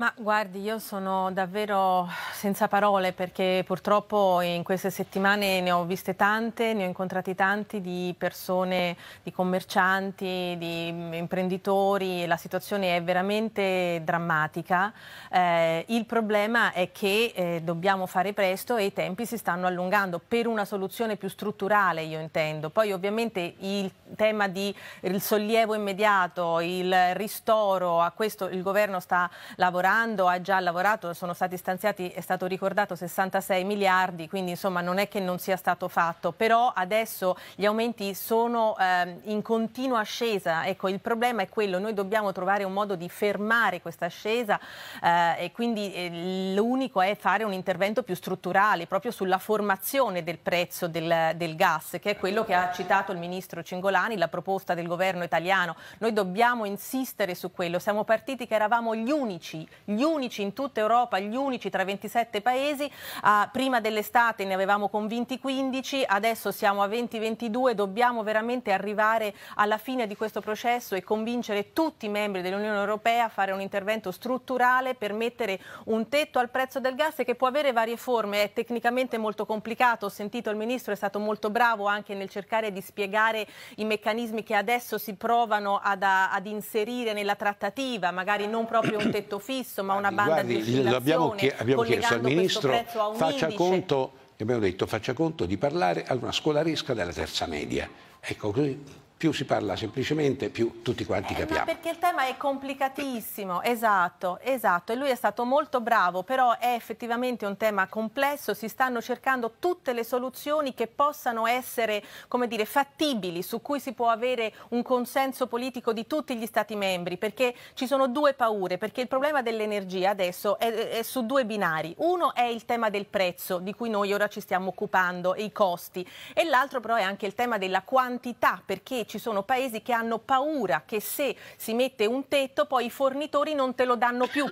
Ma guardi, io sono davvero senza parole perché purtroppo in queste settimane ne ho viste tante, ne ho incontrati tanti di persone, di commercianti, di mm, imprenditori, la situazione è veramente drammatica. Eh, il problema è che eh, dobbiamo fare presto e i tempi si stanno allungando per una soluzione più strutturale, io intendo. Poi ovviamente il tema del sollievo immediato, il ristoro, a questo il governo sta lavorando lavorando, ha già lavorato, sono stati stanziati, è stato ricordato, 66 miliardi, quindi insomma non è che non sia stato fatto, però adesso gli aumenti sono eh, in continua ascesa, ecco il problema è quello, noi dobbiamo trovare un modo di fermare questa ascesa eh, e quindi eh, l'unico è fare un intervento più strutturale proprio sulla formazione del prezzo del, del gas, che è quello che ha citato il ministro Cingolani, la proposta del governo italiano. Noi dobbiamo insistere su quello, siamo partiti che eravamo gli unici gli unici in tutta Europa, gli unici tra 27 paesi. Ah, prima dell'estate ne avevamo convinti 15, adesso siamo a 20-22, dobbiamo veramente arrivare alla fine di questo processo e convincere tutti i membri dell'Unione Europea a fare un intervento strutturale per mettere un tetto al prezzo del gas che può avere varie forme, è tecnicamente molto complicato, ho sentito il Ministro, è stato molto bravo anche nel cercare di spiegare i meccanismi che adesso si provano ad, ad inserire nella trattativa, magari non proprio un tetto fisso, fisso ma una ah, banda Guardi, di Abbiamo, chie abbiamo chiesto al Ministro faccia conto, abbiamo detto faccia conto di parlare ad una scolaresca della terza media. Ecco, così più si parla semplicemente, più tutti quanti eh, capiamo. perché il tema è complicatissimo, esatto, esatto, e lui è stato molto bravo, però è effettivamente un tema complesso, si stanno cercando tutte le soluzioni che possano essere, come dire, fattibili, su cui si può avere un consenso politico di tutti gli Stati membri, perché ci sono due paure, perché il problema dell'energia adesso è, è su due binari, uno è il tema del prezzo, di cui noi ora ci stiamo occupando, e i costi, e l'altro però è anche il tema della quantità, perché ci sono paesi che hanno paura che se si mette un tetto poi i fornitori non te lo danno più.